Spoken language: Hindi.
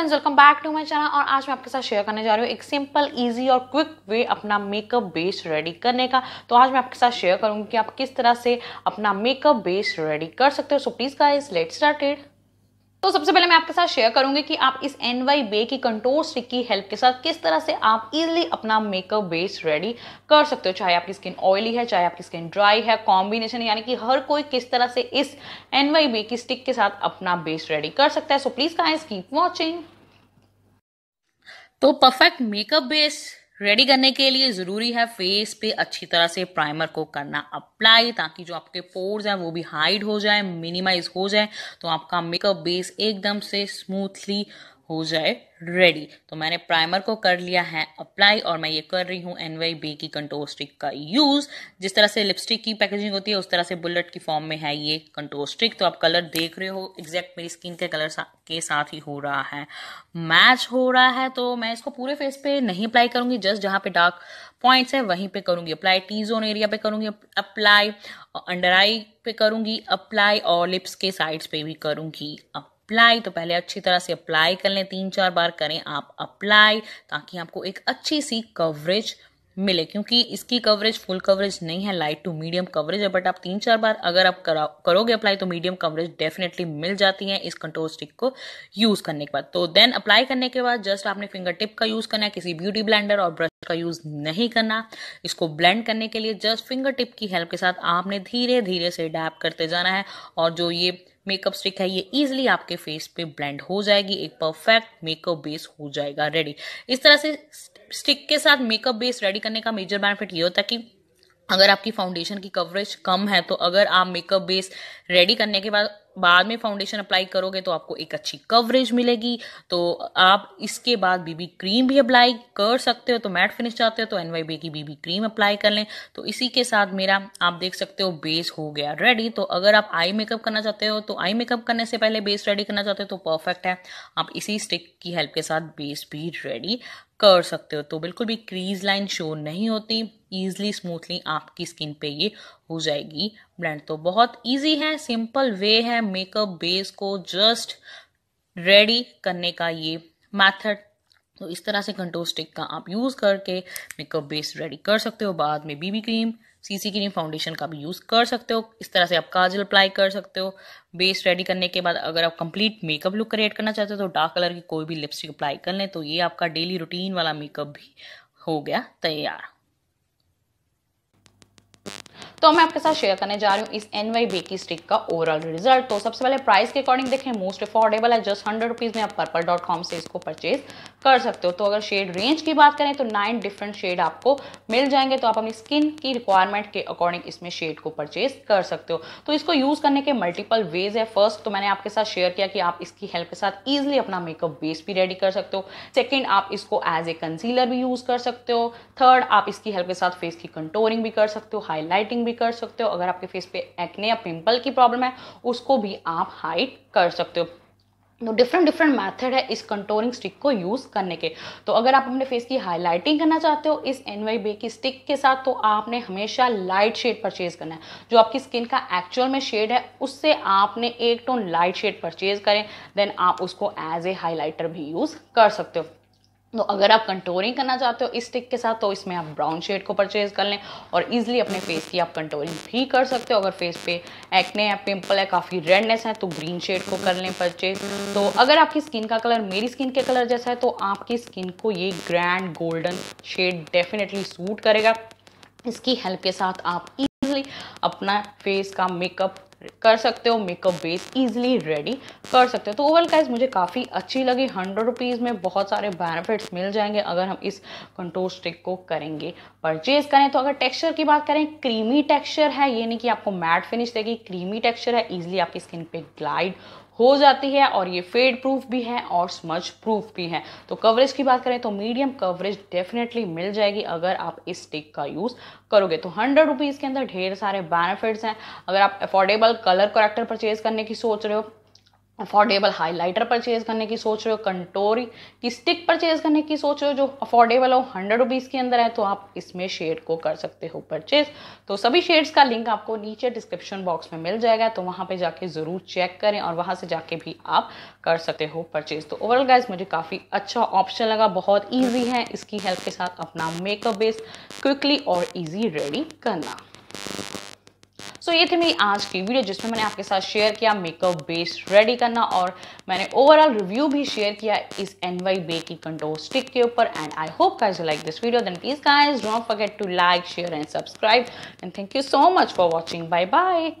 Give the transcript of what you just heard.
friends welcome back to my channel और आज मैं आपके साथ शेयर करने जा रही हूँ एक सिंपल इजी और क्विक वे अपना मेकअप बेस रेडी करने का तो आज मैं आपके साथ शेयर करूँगी कि आप किस तरह से अपना मेकअप बेस रेडी कर सकते हो so please guys let's started तो सबसे पहले मैं आपके साथ शेयर करूंगी कि आप इस एन वाई बे की कंट्रोल स्टिक की हेल्प के साथ किस तरह से आप इजीली अपना मेकअप बेस रेडी कर सकते हो चाहे आपकी स्किन ऑयली है चाहे आपकी स्किन ड्राई है कॉम्बिनेशन यानी कि हर कोई किस तरह से इस एन वाई बे की स्टिक के साथ अपना बेस रेडी कर सकता है सो प्लीज़ का कीप वॉचिंग तो परफेक्ट मेकअप बेस रेडी करने के लिए ज़रूरी है फेस पे अच्छी तरह से प्राइमर को करना अप्लाई ताकि जो आपके पोर्स हैं वो भी हाइड हो जाए मिनिमाइज हो जाए तो आपका मेकअप बेस एकदम से स्मूथली हो जाए रेडी तो मैंने प्राइमर को कर लिया है अप्लाई और मैं ये कर रही हूँ एन वाई बी की कंट्रोल स्टिक का यूज़ जिस तरह से लिपस्टिक की पैकेजिंग होती है उस तरह से बुलेट की फॉर्म में है ये कंट्रोल स्टिक तो आप कलर देख रहे हो एग्जैक्ट मेरी स्किन के कलर सा, के साथ ही हो रहा है मैच हो रहा है तो मैं इसको पूरे फेस पे नहीं अप्लाई करूंगी जस्ट जहां पे डार्क पॉइंट्स है वहीं पे करूंगी अप्लाई टी जोन एरिया पे करूंगी अप्लाई अंडर आई पे करूंगी अप्लाई और लिप्स के साइड्स पे भी करूंगी अप्लाई अप्लाई तो पहले अच्छी तरह से अप्लाई कर लें तीन चार बार करें आप अप्लाई ताकि आपको एक अच्छी सी कवरेज मिले क्योंकि इसकी कवरेज फुल कवरेज नहीं है लाइट टू मीडियम कवरेज है बट आप तीन चार बार अगर आप करोगे अप्लाई तो मीडियम कवरेज डेफिनेटली मिल जाती है इस कंट्रोल स्टिक को यूज़ करने के बाद तो देन अप्लाई करने के बाद जस्ट आपने फिंगर टिप का यूज़ करना है किसी ब्यूटी ब्लेंडर और ब्रश का यूज़ नहीं करना इसको ब्लेंड करने के लिए जस्ट फिंगर टिप की हेल्प के साथ आपने धीरे धीरे से डैप करते जाना है और जो ये मेकअप स्टिक है ये इजिली आपके फेस पे ब्लेंड हो जाएगी एक परफेक्ट मेकअप बेस हो जाएगा रेडी इस तरह से स्टिक के साथ मेकअप बेस रेडी करने का मेजर बेनिफिट ये होता है कि अगर आपकी फाउंडेशन की कवरेज कम है तो अगर आप मेकअप बेस रेडी करने के बाद बाद में फाउंडेशन अप्लाई करोगे तो आपको एक अच्छी कवरेज मिलेगी तो आप इसके बाद बीबी क्रीम भी अप्लाई कर सकते हो तो मैट फिनिश चाहते हो तो एन की बीबी क्रीम अप्लाई कर लें तो इसी के साथ मेरा आप देख सकते हो बेस हो गया रेडी तो अगर आप आई मेकअप करना चाहते हो तो आई मेकअप करने से पहले बेस रेडी करना चाहते हो तो परफेक्ट है आप इसी स्टिक की हेल्प के साथ बेस भी रेडी कर सकते हो तो बिल्कुल भी क्रीज लाइन शो नहीं होती इजली स्मूथली आपकी स्किन पे ये हो जाएगी ब्लेंड तो बहुत इजी है सिंपल वे है मेकअप बेस को जस्ट रेडी करने का ये मेथड तो इस तरह से कंट्रोल स्टिक का आप यूज़ करके मेकअप बेस रेडी कर सकते हो बाद में BB cream CC cream foundation का भी यूज़ कर सकते हो इस तरह से आप काजल अप्लाई कर सकते हो बेस रेडी करने के बाद अगर आप कंप्लीट मेकअप लुक क्रिएट करना चाहते हो तो डार्क कलर की कोई भी लिपस्टिक अप्लाई कर लें तो ये आपका डेली रूटीन वाला मेकअप भी हो गया तैयार तो मैं आपके साथ शेयर करने जा रही हूँ इस एन वाई बेकी स्टिक का ओवरऑल रिजल्ट तो सबसे पहले प्राइस के अकॉर्डिंग देखें मोस्ट अफोर्डेबल है जस्ट हंड्रेड रुपीज़ में आप पर्पल डॉट कॉम से इसको परचेज कर सकते हो तो अगर शेड रेंज की बात करें तो नाइन डिफरेंट शेड आपको मिल जाएंगे तो आप अपनी स्किन की रिक्वायरमेंट के अकॉर्डिंग इसमें शेड को परचेज कर सकते हो तो इसको यूज़ करने के मल्टीपल वेज है फर्स्ट तो मैंने आपके साथ शेयर किया कि आप इसकी हेल्प के साथ ईजिली अपना मेकअप बेस भी रेडी कर सकते हो सेकेंड आप इसको एज ए कंसीलर भी यूज़ कर सकते हो थर्ड आप इसकी हेल्प के साथ फेस की कंटोरिंग भी कर सकते हो हाईलाइटिंग भी कर सकते हो अगर आपके फेस पे एक्ने या पिंपल की प्रॉब्लम है उसको भी आप हाइट कर सकते हो तो डिफरेंट डिफरेंट मैथड है इस कंट्रोलिंग स्टिक को यूज़ करने के तो अगर आप अपने फेस की हाईलाइटिंग करना चाहते हो इस एन वाई बे की स्टिक के साथ तो आपने हमेशा लाइट शेड परचेज करना है जो आपकी स्किन का एक्चुअल में शेड है उससे आपने एक टोन लाइट शेड परचेज करें देन आप उसको एज ए हाईलाइटर भी यूज़ कर सकते हो तो अगर आप कंटोरिंग करना चाहते हो इस स्टिक के साथ तो इसमें आप ब्राउन शेड को परचेज़ कर लें और इजीली अपने फेस की आप कंटोरिंग भी कर सकते हो अगर फेस पे एक्ने या पिंपल है काफ़ी रेडनेस है तो ग्रीन शेड को कर लें परचेज तो अगर आपकी स्किन का कलर मेरी स्किन के कलर जैसा है तो आपकी स्किन को ये grand golden shade definitely suit करेगा इसकी हेल्प के साथ आप इजली अपना फेस का मेकअप कर सकते हो मेकअप बेस इजिली रेडी कर सकते हो तो ओवरऑल गाइज मुझे काफ़ी अच्छी लगी हंड्रेड रुपीज़ में बहुत सारे बेनिफिट्स मिल जाएंगे अगर हम इस कंट्रोल स्टिक को करेंगे परचेज करें तो अगर टेक्सचर की बात करें क्रीमी टेक्सचर है ये नहीं कि आपको मैट फिनिश देगी क्रीमी टेक्सचर है ईजिली आपकी स्किन पे ग्लाइड हो जाती है और ये फेड प्रूफ भी है और स्मज प्रूफ भी है तो कवरेज की बात करें तो मीडियम कवरेज डेफिनेटली मिल जाएगी अगर आप इस स्टिक का यूज़ करोगे तो हंड्रेड रुपीज़ के अंदर ढेर सारे बेनिफिट्स हैं अगर आप affordable affordable colour corrector purchase करने की सोच रहे हो अफोर्डेबल हाइलाइटर परचेज करने की सोच रहे हो कंटोर की स्टिक परचेज करने की सोच रहे हो जो अफोर्डेबल हो हंड्रेड रुपीज़ के अंदर है तो आप इसमें शेड को कर सकते हो परचेज तो सभी शेड्स का लिंक आपको नीचे डिस्क्रिप्शन बॉक्स में मिल जाएगा तो वहाँ पे जाके ज़रूर चेक करें और वहाँ से जाके भी आप कर सकते हो परचेज तो ओवरऑल गाइज मुझे काफ़ी अच्छा ऑप्शन लगा बहुत ईजी है इसकी हेल्प के साथ अपना मेकअप बेस क्विकली और ईजी रेडी करना सो so, ये थी मेरी आज की वीडियो जिसमें मैंने आपके साथ शेयर किया मेकअप बेस रेडी करना और मैंने ओवरऑल रिव्यू भी शेयर किया इस एन वाई बे की कंट्रोल स्टिक के ऊपर and I hope guys like this video then please guys don't forget to like share and subscribe and thank you so much for watching bye bye